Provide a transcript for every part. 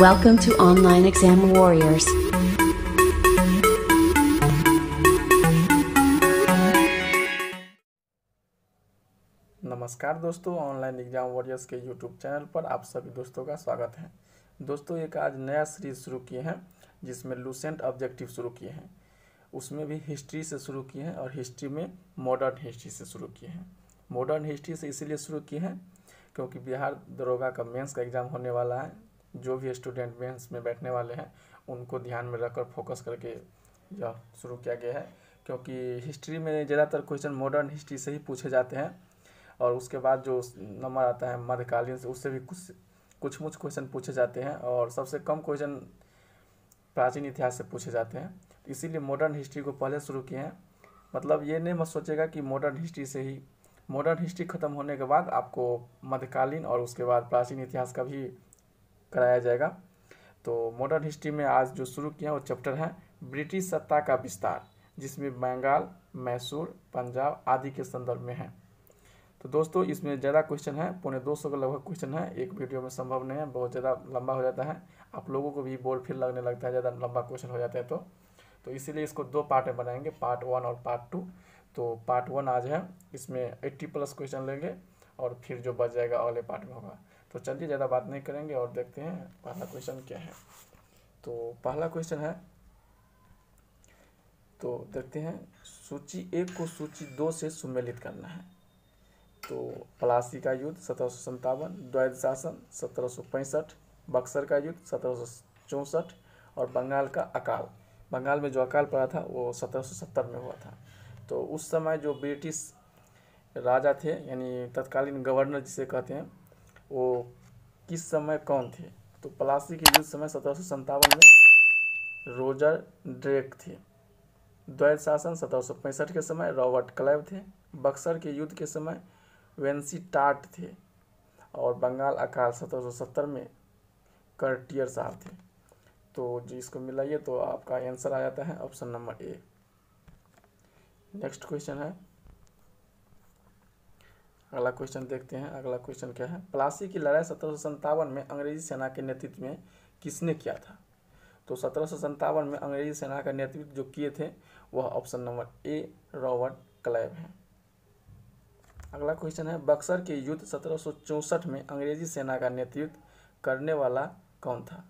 Welcome to Online Exam Warriors. नमस्कार दोस्तों online exam warriors के यूट्यूब चैनल पर आप सभी दोस्तों का स्वागत है दोस्तों एक आज नया सीरीज शुरू किए हैं जिसमें लूसेंट ऑब्जेक्टिव शुरू किए हैं उसमें भी हिस्ट्री से शुरू किए हैं और हिस्ट्री में मॉडर्न हिस्ट्री से शुरू किए हैं मॉडर्न हिस्ट्री से इसीलिए शुरू किए हैं क्योंकि बिहार दरोगा का मेंस का एग्ज़ाम होने वाला है जो भी स्टूडेंट बेंच में बैठने वाले हैं उनको ध्यान में रखकर फोकस करके यह शुरू किया गया है क्योंकि हिस्ट्री में ज़्यादातर क्वेश्चन मॉडर्न हिस्ट्री से ही पूछे जाते हैं और उसके बाद जो नंबर आता है मध्यकालीन से उससे भी कुछ कुछ मुझ क्वेश्चन पूछे जाते हैं और सबसे कम क्वेश्चन प्राचीन इतिहास से पूछे जाते हैं इसीलिए मॉडर्न हिस्ट्री को पहले शुरू किए हैं मतलब ये नहीं मत सोचेगा कि मॉडर्न हिस्ट्री से ही मॉडर्न हिस्ट्री ख़त्म होने के बाद आपको मध्यकालीन और उसके बाद प्राचीन इतिहास का भी कराया जाएगा तो मॉडर्न हिस्ट्री में आज जो शुरू किया वो चैप्टर है ब्रिटिश सत्ता का विस्तार जिसमें बंगाल मैसूर पंजाब आदि के संदर्भ में है तो दोस्तों इसमें ज़्यादा क्वेश्चन है पौने दो सौ का लगभग क्वेश्चन है एक वीडियो में संभव नहीं है बहुत ज़्यादा लंबा हो जाता है आप लोगों को भी बोर फिर लगने लगता है ज़्यादा लंबा क्वेश्चन हो जाता है तो तो इसीलिए इसको दो पार्ट में बनाएंगे पार्ट वन और पार्ट टू तो पार्ट वन आज है इसमें एट्टी प्लस क्वेश्चन लेंगे और फिर जो बच जाएगा अगले पार्ट में होगा तो चलिए ज़्यादा बात नहीं करेंगे और देखते हैं पहला क्वेश्चन क्या है तो पहला क्वेश्चन है तो देखते हैं सूची एक को सूची दो से सुमेलित करना है तो पलासी का युद्ध सत्रह सौ संतावन द्वैत शासन सत्रह सौ पैंसठ बक्सर का युद्ध सत्रह सौ चौंसठ और बंगाल का अकाल बंगाल में जो अकाल पड़ा था वो सत्रह सौ सत्तर में हुआ था तो उस समय जो ब्रिटिश राजा थे यानी तत्कालीन गवर्नर जिसे कहते हैं वो किस समय कौन थे तो प्लासी के युद्ध समय सत्रह में रोजर ड्रेक थे द्वैत शासन सत्रह के समय रॉबर्ट क्लाइव थे बक्सर के युद्ध के समय वेंसी टाट थे और बंगाल अकाल सत्तर में करटियर साहब थे तो जो इसको मिलाइए तो आपका आंसर आ जाता है option number A next question है अगला क्वेश्चन देखते हैं अगला क्वेश्चन क्या है प्लासी की लड़ाई सत्रह में अंग्रेजी सेना के नेतृत्व में किसने किया था तो सत्रह में अंग्रेजी सेना का नेतृत्व जो किए थे वह option number A Robert Clive है अगला क्वेश्चन है बक्सर के युद्ध सत्रह में अंग्रेजी सेना का नेतृत्व करने वाला कौन था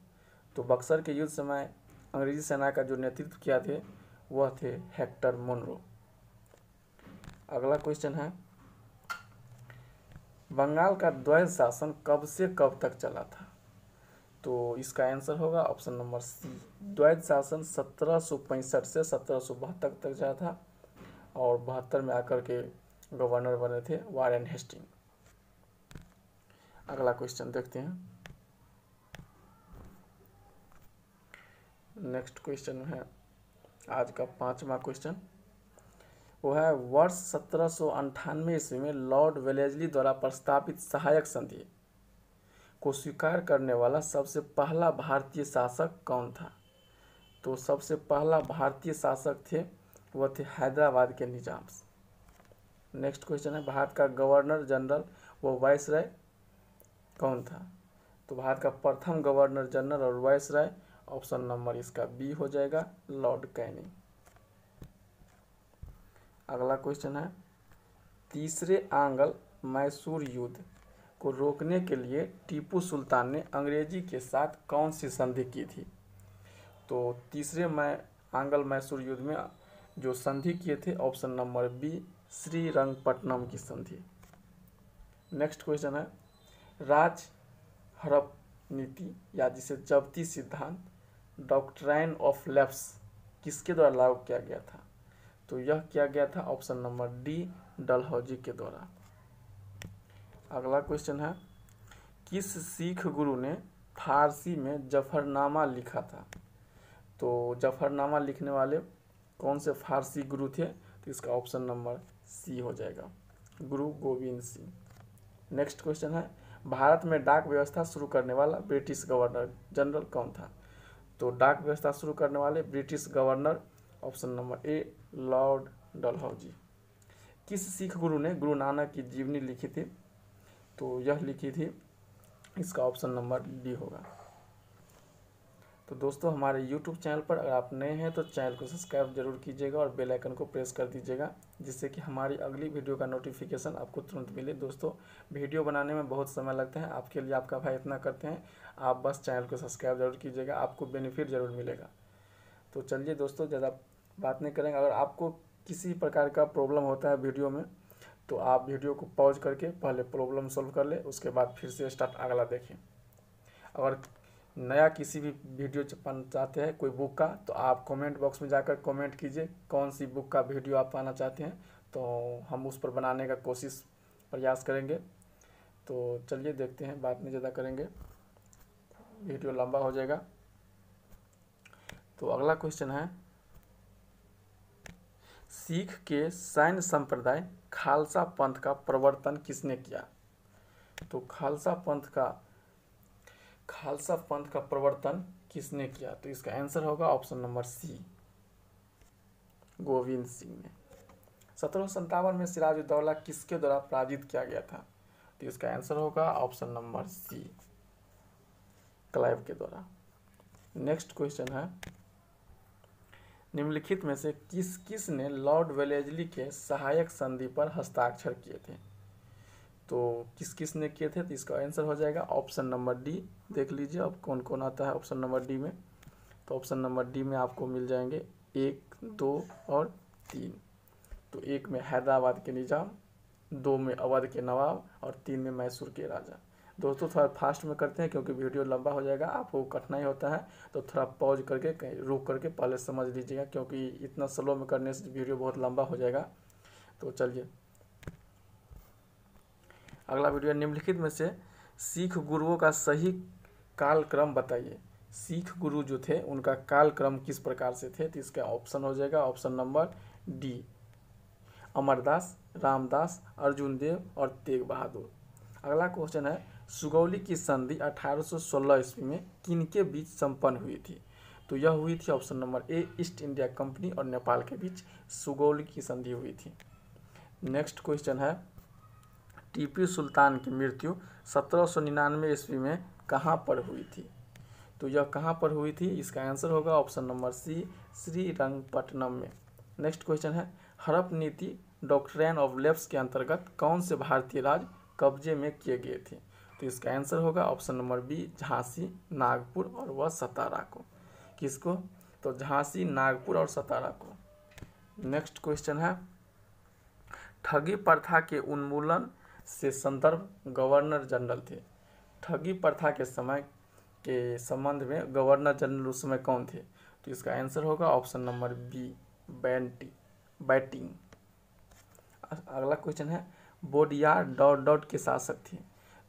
तो बक्सर के युद्ध समय अंग्रेजी सेना का जो नेतृत्व किया थे वह थे हेक्टर मोनरो अगला क्वेश्चन है बंगाल का द्वैध शासन कब से कब तक चला था तो इसका आंसर होगा ऑप्शन नंबर सी द्वैध शासन सत्रह से सत्रह तक तक चला था और बहत्तर में आकर के गवर्नर बने थे वारेन हेस्टिंग अगला क्वेश्चन देखते हैं नेक्स्ट क्वेश्चन है आज का पांचवा क्वेश्चन वो है वर्ष सत्रह सौ अंठानवे ईस्वी में लॉर्ड वेलेजली द्वारा प्रस्तावित सहायक संधि को स्वीकार करने वाला सबसे पहला भारतीय शासक कौन था तो सबसे पहला भारतीय शासक थे वह थे हैदराबाद के निजाम नेक्स्ट क्वेश्चन है भारत का गवर्नर जनरल वो वाइस राय कौन था तो भारत का प्रथम गवर्नर जनरल और वाइस राय ऑप्शन नंबर इसका बी हो जाएगा लॉर्ड कैनिंग अगला क्वेश्चन है तीसरे आंगल मैसूर युद्ध को रोकने के लिए टीपू सुल्तान ने अंग्रेजी के साथ कौन सी संधि की थी तो तीसरे मै आंगल मैसूर युद्ध में जो संधि किए थे ऑप्शन नंबर बी श्रीरंगपट्टनम की संधि नेक्स्ट क्वेश्चन है राज हड़प नीति या जिसे जबती सिद्धांत डॉक्ट्राइन ऑफ लेफ्स किसके द्वारा लागू किया गया था तो यह किया गया था ऑप्शन नंबर डी डलहौजी के द्वारा अगला क्वेश्चन है किस सिख गुरु ने फारसी में जफरनामा लिखा था तो जफरनामा लिखने वाले कौन से फारसी गुरु थे तो इसका ऑप्शन नंबर सी हो जाएगा गुरु गोविंद सिंह नेक्स्ट क्वेश्चन है भारत में डाक व्यवस्था शुरू करने वाला ब्रिटिश गवर्नर जनरल कौन था तो डाक व्यवस्था शुरू करने वाले British governor option number A lord Dalhousie किस सिख गुरु ने गुरु नानक की जीवनी लिखी थी तो यह लिखी थी इसका ऑप्शन नंबर डी होगा तो दोस्तों हमारे YouTube चैनल पर अगर आप नए हैं तो चैनल को सब्सक्राइब जरूर कीजिएगा और बेल आइकन को प्रेस कर दीजिएगा जिससे कि हमारी अगली वीडियो का नोटिफिकेशन आपको तुरंत मिले दोस्तों वीडियो बनाने में बहुत समय लगता है आपके लिए आपका भाई इतना करते हैं आप बस चैनल को सब्सक्राइब जरूर कीजिएगा आपको बेनिफिट ज़रूर मिलेगा तो चलिए दोस्तों ज़्यादा बात नहीं करेंगे अगर आपको किसी प्रकार का प्रॉब्लम होता है वीडियो में तो आप वीडियो को पॉज करके पहले प्रॉब्लम सॉल्व कर ले उसके बाद फिर से स्टार्ट अगला देखें अगर नया किसी भी वीडियो पाना चाहते हैं कोई बुक का तो आप कमेंट बॉक्स में जाकर कमेंट कीजिए कौन सी बुक का वीडियो आप पाना चाहते हैं तो हम उस पर बनाने का कोशिश प्रयास करेंगे तो चलिए देखते हैं बात नहीं ज़्यादा करेंगे वीडियो लंबा हो जाएगा तो अगला क्वेश्चन है सिख के सैन्य संप्रदाय खालसा पंथ का प्रवर्तन किसने किया तो खालसा पंथ का खालसा पंथ का प्रवर्तन किसने किया तो इसका आंसर होगा option number C Govind Singh ने सत्रह सौ में सिराजुद्दौला किसके द्वारा पराजित किया गया था तो इसका आंसर होगा ऑप्शन नंबर सी क्लाइव के द्वारा नेक्स्ट क्वेश्चन है निम्नलिखित में से किस किस ने लॉर्ड वेलेजली के सहायक संधि पर हस्ताक्षर किए थे तो किस किस ने किए थे तो इसका आंसर हो जाएगा ऑप्शन नंबर डी देख लीजिए अब कौन कौन आता है ऑप्शन नंबर डी में तो ऑप्शन नंबर डी में आपको मिल जाएंगे एक दो और तीन तो एक में हैदराबाद के निज़ाम दो में अवध के नवाब और तीन में मैसूर के राजा दोस्तों थोड़ा फास्ट में करते हैं क्योंकि वीडियो लंबा हो जाएगा आपको कठिनाई होता है तो थोड़ा पॉज करके कहीं रुक करके पहले समझ लीजिएगा क्योंकि इतना स्लो में करने से वीडियो बहुत लंबा हो जाएगा तो चलिए अगला वीडियो निम्नलिखित में से सिख गुरुओं का सही कालक्रम बताइए सिख गुरु जो थे उनका कालक्रम किस प्रकार से थे तो इसका ऑप्शन हो जाएगा option number D Amardas Ramdas Arjun Dev और तेग बहादुर अगला क्वेश्चन है सुगौली की संधि 1816 ईस्वी में किनके बीच संपन्न हुई थी तो यह हुई थी option number A East India Company और नेपाल के बीच सुगौली की संधि हुई थी नेक्स्ट क्वेश्चन है टीपी सुल्तान की मृत्यु सत्रह सौ निन्यानवे ईस्वी में कहाँ पर हुई थी तो यह कहाँ पर हुई थी इसका आंसर होगा ऑप्शन नंबर सी श्रीरंगपट्टनम में नेक्स्ट क्वेश्चन है हड़प नीति डॉक्ट्रेन ऑफ लेफ्ट के अंतर्गत कौन से भारतीय राज कब्जे में किए गए थे तो इसका आंसर होगा option number B Jhansi Nagpur और वह सतारा को किसको तो झांसी नागपुर और सतारा को नेक्स्ट क्वेश्चन है ठगी प्रथा के उन्मूलन से संदर्भ गवर्नर जनरल थे ठगी प्रथा के समय के संबंध में गवर्नर जनरल उस समय कौन थे तो इसका आंसर होगा ऑप्शन नंबर बी बैंटी बैटिंग अगला क्वेश्चन है बोडियार डॉट डॉट के शासक थे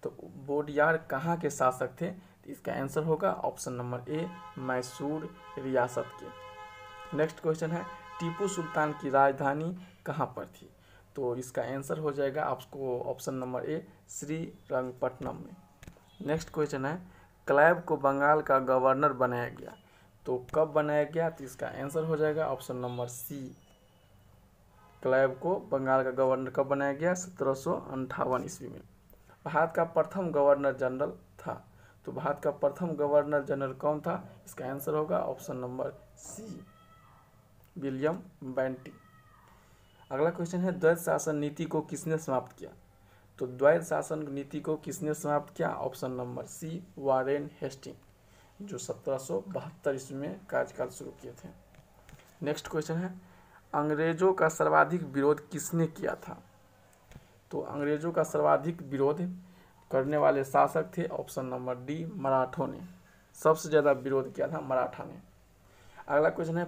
तो बोडियार कहाँ के शासक थे तो इसका आंसर होगा ऑप्शन नंबर ए मैसूर रियासत के नेक्स्ट क्वेश्चन है टीपू सुल्तान की राजधानी कहाँ पर थी तो इसका आंसर हो जाएगा आपको option number A Sri Rangapatnam में नेक्स्ट क्वेश्चन है क्लैब को बंगाल का गवर्नर बनाया गया तो कब बनाया गया तो इसका आंसर हो जाएगा ऑप्शन नंबर सी क्लैब को बंगाल का गवर्नर कब बनाया गया सत्रह सौ ईस्वी में भारत का प्रथम गवर्नर जनरल था तो भारत का प्रथम गवर्नर जनरल कौन था इसका आंसर होगा option number C William Bentinck अगला क्वेश्चन है द्वैत शासन नीति को किसने समाप्त किया तो द्वैत शासन नीति को किसने समाप्त किया option number C Warren Hastings जो सत्रह सौ बहत्तर ईस्वी में कार्यकाल शुरू किए थे नेक्स्ट क्वेश्चन है अंग्रेजों का सर्वाधिक विरोध किसने किया था तो अंग्रेजों का सर्वाधिक विरोध करने वाले शासक थे ऑप्शन नंबर डी मराठों ने सबसे ज़्यादा विरोध किया था मराठा ने अगला क्वेश्चन है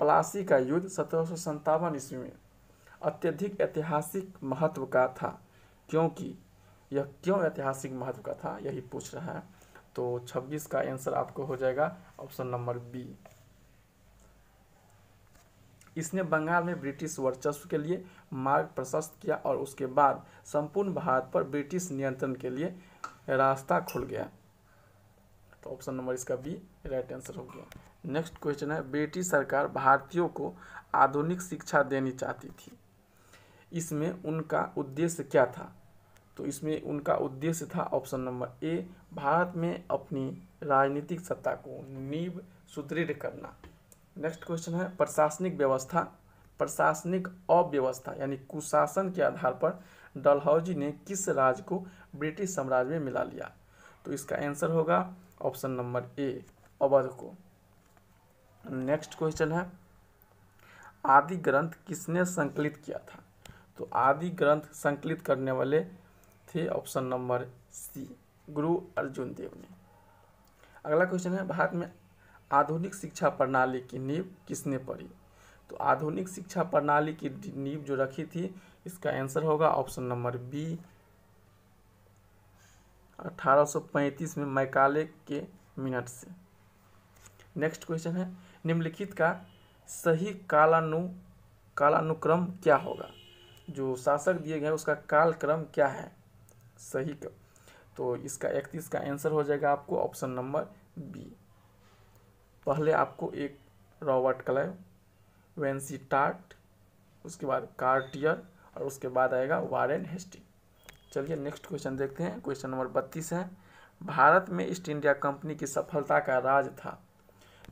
पलासी का युद्ध सत्रह सौ ईस्वी में अत्यधिक ऐतिहासिक महत्व का था क्योंकि यह क्यों ऐतिहासिक महत्व का था यही पूछ रहा है तो 26 का आंसर आपको हो जाएगा ऑप्शन नंबर बी इसने बंगाल में ब्रिटिश वर्चस्व के लिए मार्ग प्रशस्त किया और उसके बाद संपूर्ण भारत पर ब्रिटिश नियंत्रण के लिए रास्ता खुल गया तो ऑप्शन नंबर इसका बी राइट आंसर हो गया नेक्स्ट क्वेश्चन है ब्रिटिश सरकार भारतीयों को आधुनिक शिक्षा देनी चाहती थी इसमें उनका उद्देश्य क्या था तो इसमें उनका उद्देश्य था ऑप्शन नंबर ए भारत में अपनी राजनीतिक सत्ता को नींव सुदृढ़ करना नेक्स्ट क्वेश्चन है प्रशासनिक व्यवस्था प्रशासनिक अव्यवस्था यानी कुशासन के आधार पर डलहौजी ने किस राज्य को ब्रिटिश साम्राज्य में मिला लिया तो इसका आंसर होगा ऑप्शन नंबर ए अवध को नेक्स्ट क्वेश्चन है आदि ग्रंथ किसने संकलित किया था तो आदि ग्रंथ संकलित करने वाले थे ऑप्शन नंबर सी गुरु अर्जुन देव ने अगला क्वेश्चन है भारत में आधुनिक शिक्षा प्रणाली की नींव किसने पड़ी तो आधुनिक शिक्षा प्रणाली की नींव जो रखी थी इसका आंसर होगा ऑप्शन नंबर बी 1835 में मैकाले के मिनट से नेक्स्ट क्वेश्चन है निम्नलिखित का सही कालानु कालानुक्रम क्या होगा जो शासक दिए गए उसका कालक्रम क्या है सही क्रम तो इसका इकतीस का आंसर हो जाएगा आपको ऑप्शन नंबर बी पहले आपको एक रॉबर्ट क्लाइव वेंसी टार्ट उसके बाद कार्टियर और उसके बाद आएगा वारेन हेस्टिंग चलिए नेक्स्ट क्वेश्चन देखते हैं क्वेश्चन नंबर बत्तीस है भारत में ईस्ट इंडिया कंपनी की सफलता का राज था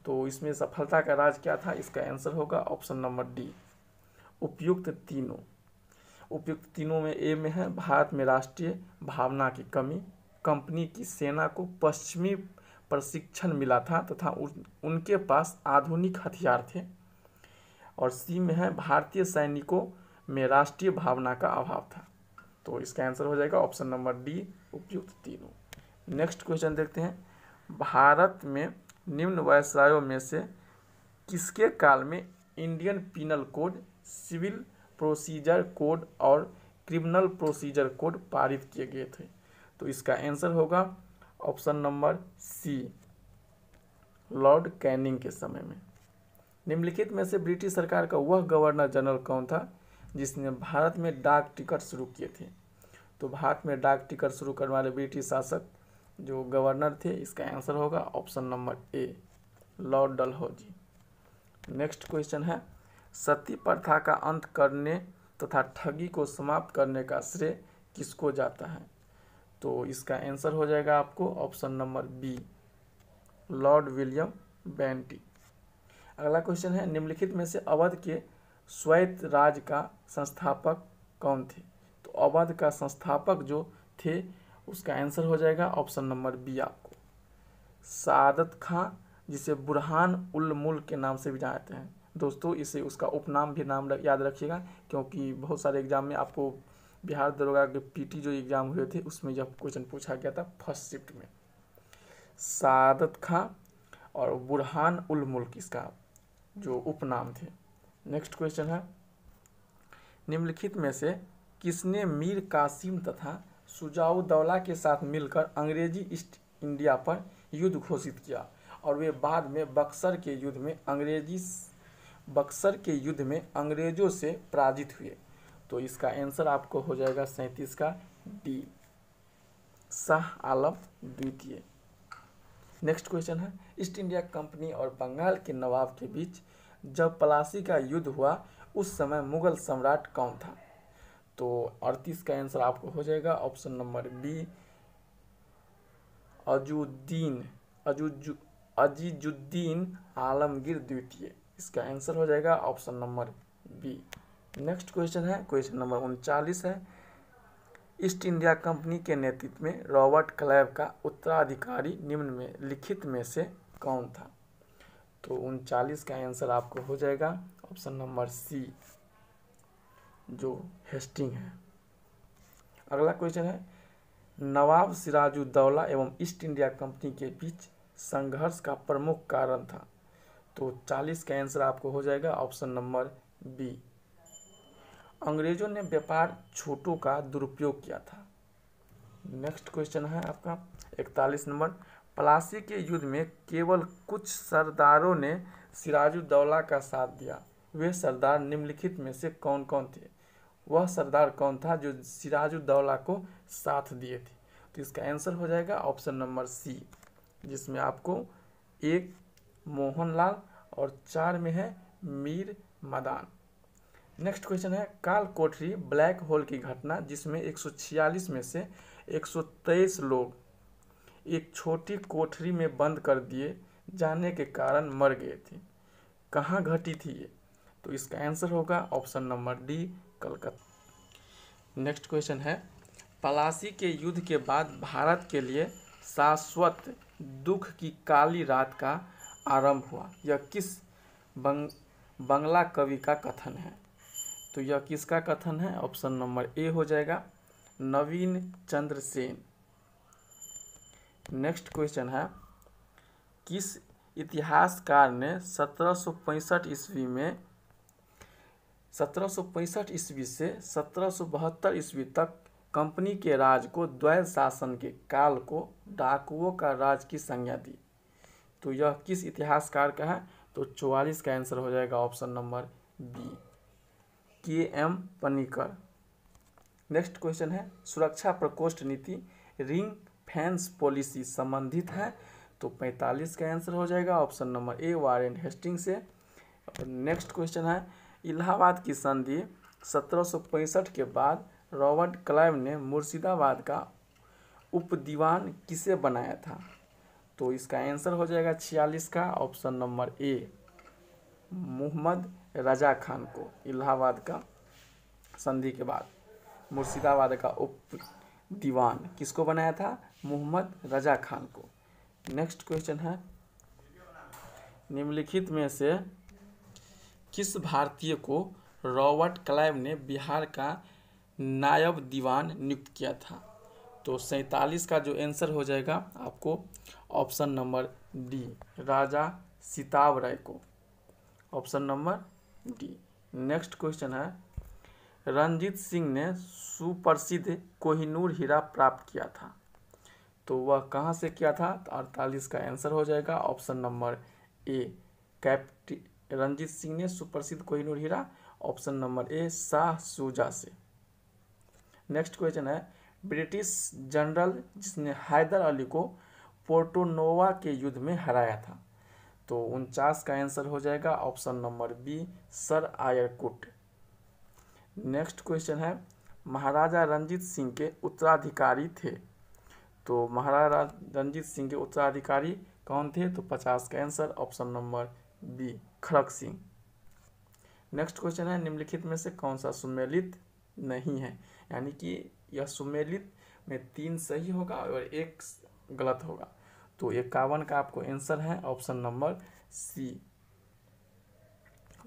तो इसमें सफलता का राज क्या था इसका आंसर होगा ऑप्शन नंबर डी उपयुक्त तीनों उपयुक्त तीनों में ए में है भारत में राष्ट्रीय भावना की कमी कंपनी की सेना को पश्चिमी प्रशिक्षण मिला था तथा उन, उनके पास आधुनिक हथियार थे और सी में है भारतीय सैनिकों में राष्ट्रीय भावना का अभाव था तो इसका आंसर हो जाएगा ऑप्शन नंबर डी उपयुक्त तीनों नेक्स्ट क्वेश्चन देखते हैं भारत में निम्न व्यवसायों में से किसके काल में Indian penal code civil procedure code और क्रिमिनल प्रोसीजर कोड पारित किए गए थे तो इसका आंसर होगा option number C lord Canning के समय में निम्नलिखित में से ब्रिटिश सरकार का वह गवर्नर जनरल कौन था जिसने भारत में डाक टिकट शुरू किए थे तो भारत में डाक टिकट शुरू करने वाले ब्रिटिश शासक जो गवर्नर थे इसका आंसर होगा option number A lord Dalhousie next question है सती प्रथा का अंत करने तथा ठगी को समाप्त करने का श्रेय किसको जाता है तो इसका आंसर हो जाएगा आपको option number B lord William Bentinck अगला क्वेश्चन है निम्नलिखित में से अवध के स्वैत राज का संस्थापक कौन थे तो अवध का संस्थापक जो थे उसका आंसर हो जाएगा ऑप्शन नंबर बी आपको सादत खां जिसे बुरहान उल मुल्क के नाम से भी जानते हैं दोस्तों इसे उसका उपनाम भी नाम याद रखिएगा क्योंकि बहुत सारे एग्जाम में आपको बिहार दरोगा के पीटी जो एग्ज़ाम हुए थे उसमें यह क्वेश्चन पूछा गया था फर्स्ट शिफ्ट में सादत खां और बुरहान उल मुल्क इसका जो उपनाम थे नेक्स्ट क्वेश्चन है निम्नलिखित में से किसने मीर कासिम तथा सुजाउदौला के साथ मिलकर अंग्रेजी ईस्ट इंडिया पर युद्ध घोषित किया और वे बाद में बक्सर के युद्ध में अंग्रेजी बक्सर के युद्ध में अंग्रेजों से पराजित हुए तो इसका आंसर आपको हो जाएगा सैंतीस का डी शाह आलम द्वितीय नेक्स्ट क्वेश्चन है ईस्ट इंडिया कंपनी और बंगाल के नवाब के बीच जब पलासी का युद्ध हुआ उस समय मुगल सम्राट कौन था तो अड़तीस का आंसर आपको हो जाएगा ऑप्शन नंबर बी अजुद्दीन अजुजु अजीजुद्दीन आलमगीर द्वितीय इसका आंसर हो जाएगा option number B next question है क्वेश्चन नंबर उनचालीस है ईस्ट इंडिया कंपनी के नेतृत्व में रॉबर्ट क्लैब का उत्तराधिकारी निम्न में लिखित में से कौन था तो उनचालीस का आंसर आपको हो जाएगा ऑप्शन नंबर सी जो हेस्टिंग है अगला क्वेश्चन है नवाब सिराजुद्दौला एवं ईस्ट इंडिया कंपनी के बीच संघर्ष का प्रमुख कारण था तो चालीस का आंसर आपको हो जाएगा ऑप्शन नंबर बी अंग्रेजों ने व्यापार छोटों का दुरुपयोग किया था नेक्स्ट क्वेश्चन है आपका इकतालीस नंबर प्लासी के युद्ध में केवल कुछ सरदारों ने सिराजुद्दौला का साथ दिया वे सरदार निम्नलिखित में से कौन कौन थे वह सरदार कौन था जो सिराजुद्दौला को साथ दिए थे तो इसका आंसर हो जाएगा ऑप्शन नंबर सी जिसमें आपको एक मोहनलाल और चार में है मीर मदान नेक्स्ट क्वेश्चन है काल कोठरी ब्लैक होल की घटना जिसमें 146 में से 123 लोग एक छोटी कोठरी में बंद कर दिए जाने के कारण मर गए थे कहाँ घटी थी ये तो इसका आंसर होगा option number D Calcutta next question है पलासी के युद्ध के बाद भारत के लिए शाश्वत दुख की काली रात का आरंभ हुआ यह किस बंग, बंगला कवि का कथन है तो यह किसका कथन है ऑप्शन नंबर ए हो जाएगा नवीन चंद्र सेन नेक्स्ट क्वेश्चन है किस इतिहासकार ने सत्रह ईस्वी में सत्रह ईस्वी से सत्रह ईस्वी तक कंपनी के राज को द्वैत शासन के काल को डाकुओं का राज की संज्ञा दी तो यह किस इतिहासकार का है तो चौवालीस का आंसर हो जाएगा option number B K M Panikkar next question है सुरक्षा प्रकोष्ठ नीति रिंग फैंस पॉलिसी संबंधित है तो 45 का आंसर हो जाएगा option number A and Hasting से नेक्स्ट क्वेश्चन है इलाहाबाद की संधि सत्रह के बाद रॉबर्ट क्लाइव ने मुर्शिदाबाद का उपदीवान किसे बनाया था तो इसका आंसर हो जाएगा छियालीस का option number A Mohammad Raza Khan को इलाहाबाद का संधि के बाद मुर्शिदाबाद का उप दीवान किसको बनाया था मोहम्मद रजा खान को नेक्स्ट क्वेश्चन है निम्नलिखित में से किस भारतीय को रॉबर्ट क्लाइव ने बिहार का नायब दीवान नियुक्त किया था तो सैतालीस का जो आंसर हो जाएगा आपको option number D Raja Sitab Rai को option number D next question है रंजीत सिंह ने सुप्रसिद्ध कोहिनूर हीरा प्राप्त किया था तो वह कहाँ से किया था तो अड़तालीस का आंसर हो जाएगा ऑप्शन नंबर ए कैप्ट रंजीत सिंह ने सुप्रसिद्ध कोहिनूर हीरा option number A Shah Shuja से नेक्स्ट क्वेश्चन है ब्रिटिश जनरल जिसने हैदर अली को पोर्टोनोवा के युद्ध में हराया था तो उनचास का आंसर हो जाएगा option number B sir Eyre Coote next question है महाराजा रंजीत सिंह के उत्तराधिकारी थे तो महाराजा रंजीत सिंह के उत्तराधिकारी कौन थे तो पचास का answer option number B Kharak Singh next question है निम्नलिखित में से कौन सा सुमेलित नहीं है यानी कि यह सुमेलित में तीन सही होगा और एक गलत होगा तो इक्यावन का आपको आंसर है option number C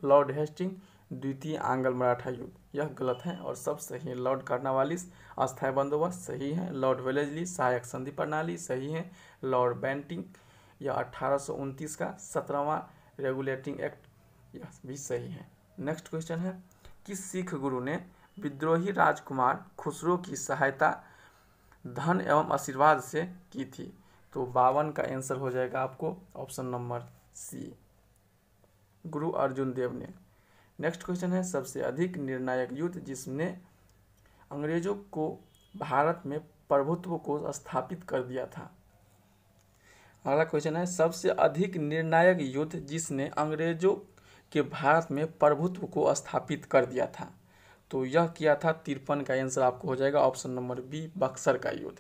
Lord Hasting द्वितीय आंगल मराठा युग यह गलत है और सब सही है लॉर्ड वाली अस्थायी बंदोबस्त सही है लॉर्ड वेलेजली सहायक संधि प्रणाली सही है लॉर्ड बैंटिंग यह अठारह का सत्रहवा रेगुलेटिंग एक्ट यह भी सही है नेक्स्ट क्वेश्चन है कि सिख गुरु ने विद्रोही राजकुमार खुसरो की सहायता धन एवं आशीर्वाद से की थी तो बावन का आंसर हो जाएगा आपको ऑप्शन नंबर सी गुरु अर्जुन देव ने नेक्स्ट क्वेश्चन है सबसे अधिक निर्णायक युद्ध जिसने अंग्रेजों को भारत में प्रभुत्व को स्थापित कर दिया था अगला क्वेश्चन है सबसे अधिक निर्णायक युद्ध जिसने अंग्रेजों के भारत में प्रभुत्व को स्थापित कर दिया था तो यह किया था तिरपन का आंसर आपको हो जाएगा ऑप्शन नंबर बी बक्सर का युद्ध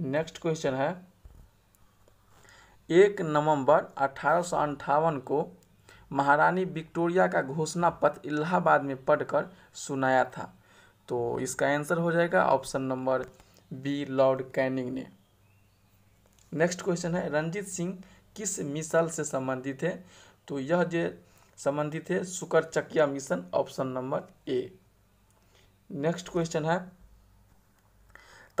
नेक्स्ट क्वेश्चन है एक नवंबर अठारह को महारानी विक्टोरिया का घोषणा पत्र इलाहाबाद में पढ़कर सुनाया था तो इसका आंसर हो जाएगा option number B Lord Canning ने नेक्स्ट क्वेश्चन है रंजीत सिंह किस मिसल से संबंधित है तो यह जो संबंधित है सुकर चकिया मिशन option number A next question है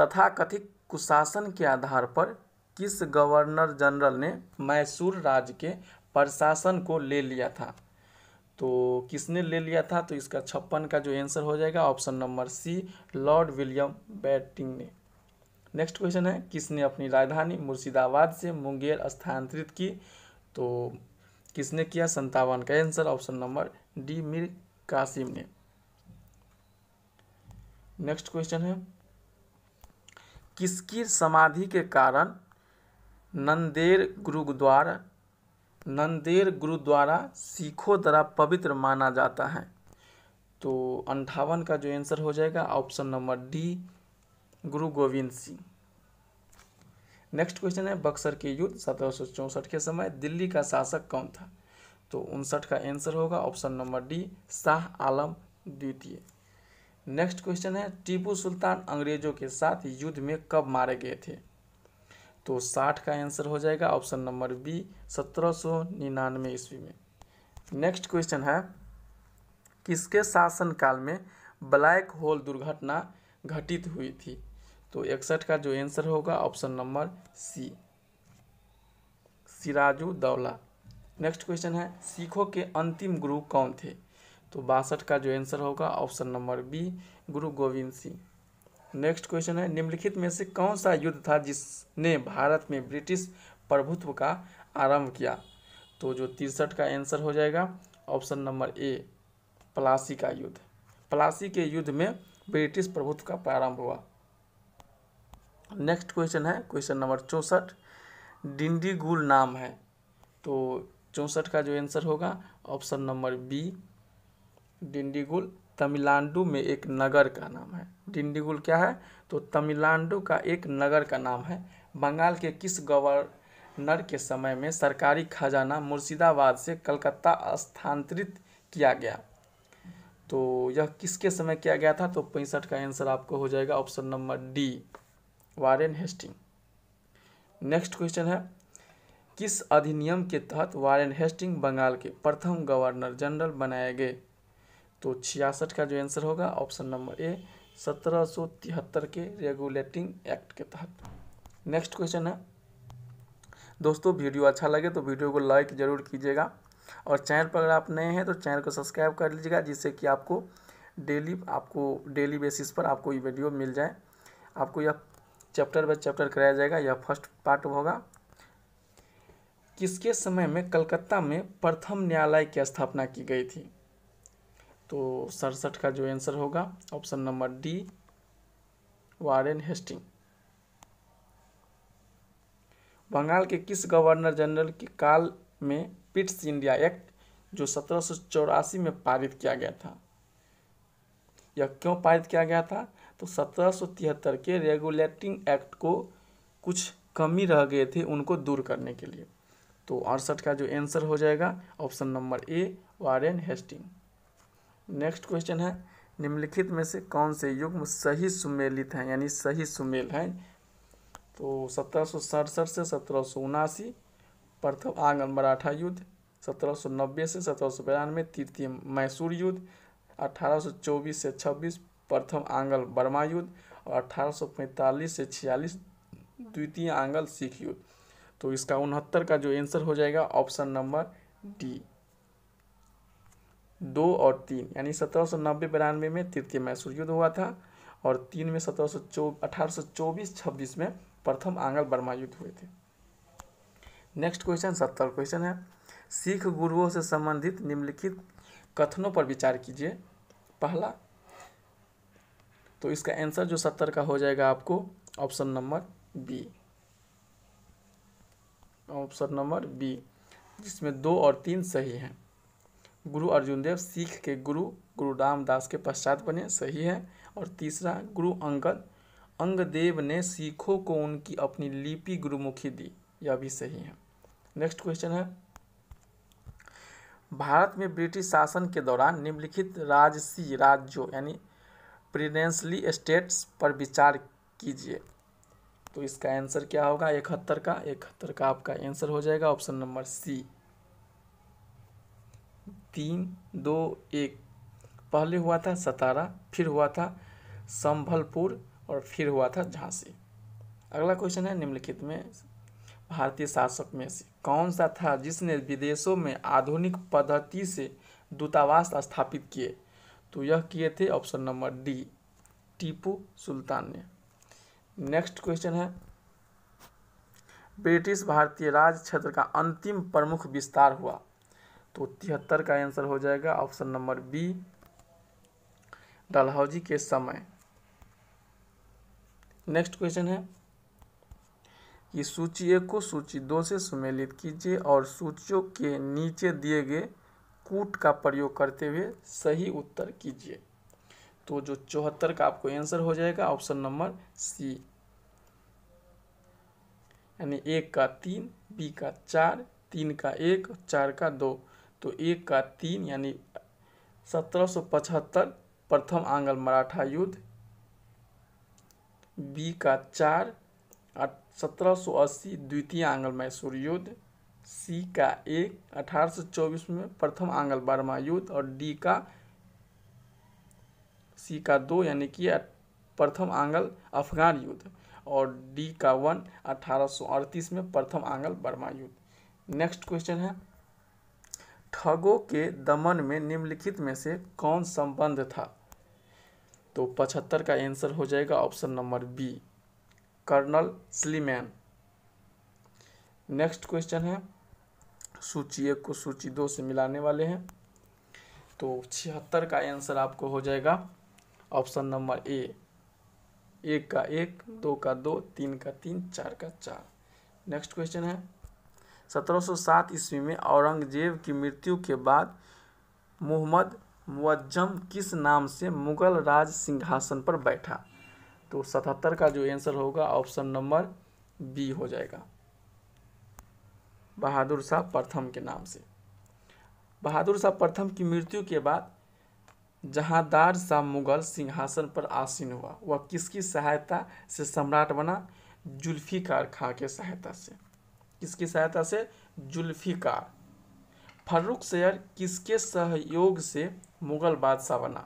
तथाकथित कुशासन के आधार पर किस गवर्नर जनरल ने मैसूर राज्य के प्रशासन को ले लिया था तो किसने ले लिया था तो इसका छप्पन का जो आंसर हो जाएगा option number C Lord William Bentinck ने नेक्स्ट क्वेश्चन है किसने अपनी राजधानी मुर्शिदाबाद से मुंगेर स्थानांतरित की तो किसने किया संतावन का answer option number D Mir Qasim ने नेक्स्ट क्वेश्चन है किसकी समाधि के कारण नंदेर गुरुद्वारा नंदेर गुरुद्वारा सिखों द्वारा पवित्र माना जाता है तो अंठावन का जो आंसर हो जाएगा ऑप्शन नंबर डी गुरु गोविंद सिंह नेक्स्ट क्वेश्चन है बक्सर के युद्ध सत्रह के समय दिल्ली का शासक कौन था तो उनसठ का आंसर होगा option number D Shah Alam द्वितीय नेक्स्ट क्वेश्चन है टीपू सुल्तान अंग्रेजों के साथ युद्ध में कब मारे गए थे तो साठ का आंसर हो जाएगा ऑप्शन नंबर बी सत्रह सौ निन्यानवे ईस्वी में नेक्स्ट क्वेश्चन है किसके शासनकाल में ब्लैक होल दुर्घटना घटित हुई थी तो इकसठ का जो आंसर होगा option number C Sirajud Daula next question है सिखों के अंतिम गुरु कौन थे तो बासठ का जो आंसर होगा ऑप्शन नंबर बी गुरु गोविंद सिंह नेक्स्ट क्वेश्चन है निम्नलिखित में से कौन सा युद्ध था जिसने भारत में ब्रिटिश प्रभुत्व का आरंभ किया तो जो तिरसठ का आंसर हो जाएगा ऑप्शन नंबर ए प्लासी का युद्ध प्लासी के युद्ध में ब्रिटिश प्रभुत्व का प्रारंभ हुआ नेक्स्ट क्वेश्चन है क्वेश्चन नंबर चौंसठ डिंडीगुल नाम है तो चौंसठ का जो आंसर होगा option number B Dindigul Tamil Nadu में एक नगर का नाम है डिंडीगुल क्या है तो तमिलनाडु का एक नगर का नाम है बंगाल के किस गवर्नर के समय में सरकारी खजाना मुर्शिदाबाद से कलकत्ता स्थानांतरित किया गया तो यह किसके समय किया गया था तो पैंसठ का आंसर आपको हो जाएगा option number D Warren Hasting next question है किस अधिनियम के तहत वारेन हेस्टिंग बंगाल के प्रथम गवर्नर जनरल बनाए गए तो छियासठ का जो आंसर होगा ऑप्शन नंबर ए सत्रह सौ तिहत्तर के रेगुलेटिंग एक्ट के तहत नेक्स्ट क्वेश्चन है दोस्तों वीडियो अच्छा लगे तो वीडियो को लाइक ज़रूर कीजिएगा और चैनल पर अगर आप नए हैं तो चैनल को सब्सक्राइब कर लीजिएगा जिससे कि आपको डेली आपको डेली बेसिस पर आपको ये वीडियो मिल जाए आपको यह चैप्टर बाय चैप्टर कराया जाएगा यह फर्स्ट पार्ट होगा किसके समय में कलकत्ता में प्रथम न्यायालय की स्थापना की गई थी तो सड़सठ का जो आंसर होगा option number D Warren Hasting Bengal के किस गवर्नर जनरल के काल में पिट्स इंडिया एक्ट जो सत्रह में पारित किया गया था यह क्यों पारित किया गया था तो सत्रह के रेगुलेटिंग एक्ट को कुछ कमी रह गए थे उनको दूर करने के लिए तो अड़सठ का जो आंसर हो जाएगा option number A Warren Hasting next question है निम्नलिखित में से कौन से युग्म सही सुमेलित हैं यानी सही सुमेल हैं तो सत्रह सौ सड़सठ से सत्रह सौ उनासी प्रथम आंगन मराठा युद्ध सत्रह सौ नब्बे से सत्रह सौ बयानवे तृतीय मैसूर युद्ध अठारह सौ चौबीस से छब्बीस प्रथम आंगल बर्मा युद्ध और अठारह सौ पैंतालीस से छियालीस द्वितीय आंगल सिख युद्ध तो इसका उनहत्तर का जो आंसर हो जाएगा ऑप्शन नंबर डी दो और तीन यानी सत्रह सौ नब्बे बिरानवे में तृतीय मैसूर युद्ध हुआ था और तीन में सत्रह सौ अठारह सौ चौबीस छब्बीस में प्रथम आंगल बर्मा युद्ध हुए थे नेक्स्ट क्वेश्चन सत्तर क्वेश्चन है सिख गुरुओं से संबंधित निम्नलिखित कथनों पर विचार कीजिए पहला तो इसका आंसर जो सत्तर का हो जाएगा आपको option number B option number B जिसमें दो और तीन सही हैं गुरु अर्जुन देव सिख के गुरु गुरु रामदास के पश्चात बने सही है और तीसरा गुरु अंगद अंगदेव ने सिखों को उनकी अपनी लिपि गुरुमुखी दी यह भी सही है नेक्स्ट क्वेश्चन है भारत में ब्रिटिश शासन के दौरान निम्नलिखित राजसी राज्यों यानी प्रिडेंसली स्टेट्स पर विचार कीजिए तो इसका आंसर क्या होगा इकहत्तर का इकहत्तर का आपका आंसर हो जाएगा ऑप्शन नंबर सी तीन दो एक पहले हुआ था सतारा फिर हुआ था संभलपुर और फिर हुआ था झांसी अगला क्वेश्चन है निम्नलिखित में भारतीय शासक में से कौन सा था जिसने विदेशों में आधुनिक पद्धति से दूतावास स्थापित किए तो यह किए थे option number D Tipu Sultan ने नेक्स्ट क्वेश्चन है ब्रिटिश भारतीय राज क्षेत्र का अंतिम प्रमुख विस्तार हुआ तो तिहत्तर का आंसर हो जाएगा ऑप्शन नंबर बी डलहौजी के समय नेक्स्ट क्वेश्चन है कि सूची एक को सूची दो से सुमेलित कीजिए और सूचियों के नीचे दिए गए कूट का प्रयोग करते हुए सही उत्तर कीजिए तो जो चौहत्तर का आपको आंसर हो जाएगा ऑप्शन नंबर सी यानी एक का तीन बी का चार तीन का एक चार का दो तो एक का तीन यानी सत्रह प्रथम आंगल मराठा युद्ध बी का चार सत्रह अस्सी द्वितीय आंगल मैसूर युद्ध सी का एक अठारह चौबीस में प्रथम आंगल बर्मा युद्ध और डी का सी का दो यानी कि प्रथम आंगल अफगान युद्ध और डी का वन अठारह में प्रथम आंगल बर्मा युद्ध नेक्स्ट क्वेश्चन है ठगों के दमन में निम्नलिखित में से कौन संबंध था तो पचहत्तर का आंसर हो जाएगा option number B Colonel Sleeman next question है सूची एक को सूची दो से मिलाने वाले हैं तो छिहत्तर का आंसर आपको हो जाएगा ऑप्शन नंबर ए एक का एक दो का दो तीन का तीन चार का चार नेक्स्ट क्वेश्चन है 1707 ईस्वी में औरंगजेब की मृत्यु के बाद मोहम्मद मुअज्जम किस नाम से मुगल राज सिंहासन पर बैठा तो सतहत्तर का जो आंसर होगा ऑप्शन नंबर बी हो जाएगा बहादुर शाह प्रथम के नाम से बहादुर शाह प्रथम की मृत्यु के बाद जहादार शाह मुगल सिंहासन पर आसीन हुआ वह किसकी सहायता से सम्राट बना जुल्फी कार खां के सहायता से किसकी सहायता से जुल्फिकार फर्रुक शेयर किसके सहयोग से मुगल बादशाह बना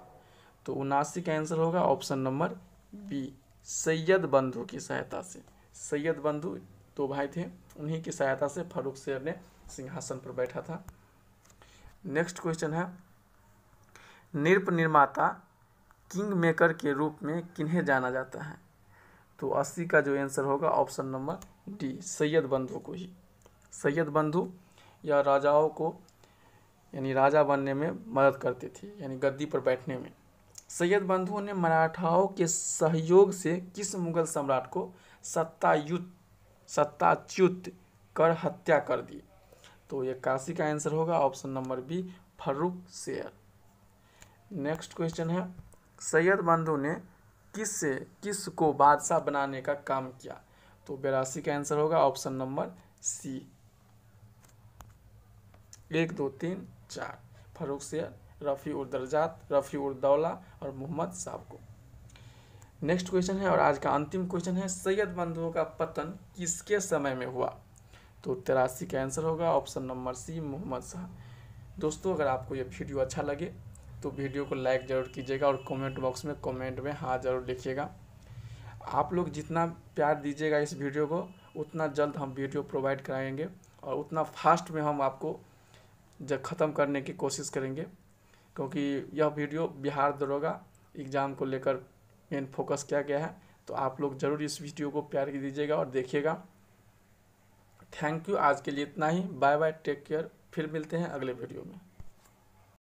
तो उनासी का आंसर होगा ऑप्शन नंबर बी सैयद बंधु की सहायता से सैयद बंधु दो भाई थे उन्हीं की सहायता से फर्रुक शेर ने सिंहासन पर बैठा था नेक्स्ट क्वेश्चन है निर्प निर्माता किंग मेकर के रूप में किन्हें जाना जाता है तो अस्सी का जो आंसर होगा ऑप्शन नंबर डी सैयद बंधु को ही सैयद बंधु या राजाओं को यानी राजा बनने में मदद करते थे यानी गद्दी पर बैठने में सैयद बंधुओं ने मराठाओं के सहयोग से किस मुगल सम्राट को सत्तायुत सत्ताच्युत कर हत्या कर दी तो ये काशी का आंसर होगा ऑप्शन नंबर बी फर्रुख शेर नेक्स्ट क्वेश्चन है सैयद बंधु ने किस से किस को बादशाह बनाने का काम किया तो बेरासी का आंसर होगा ऑप्शन नंबर सी एक दो तीन चार फरूख शेयर रफ़ी उर दर्जात रफ़ी उर दौला और मोहम्मद साहब को नेक्स्ट क्वेश्चन है और आज का अंतिम क्वेश्चन है सैयद बंधुओं का पतन किसके समय में हुआ तो तिरासी का आंसर होगा option number C Mohammad Shah दोस्तों अगर आपको यह वीडियो अच्छा लगे तो वीडियो को लाइक ज़रूर कीजिएगा और कमेंट बॉक्स में कमेंट में हाँ ज़रूर लिखिएगा आप लोग जितना प्यार दीजिएगा इस वीडियो को उतना जल्द हम वीडियो प्रोवाइड कराएंगे और उतना फास्ट में हम आपको जब ख़त्म करने की कोशिश करेंगे क्योंकि यह वीडियो बिहार दरोगा एग्ज़ाम को लेकर मेन फोकस किया गया है तो आप लोग ज़रूर इस वीडियो को प्यार दीजिएगा और देखिएगा थैंक यू आज के लिए इतना ही बाय बाय टेक केयर फिर मिलते हैं अगले वीडियो में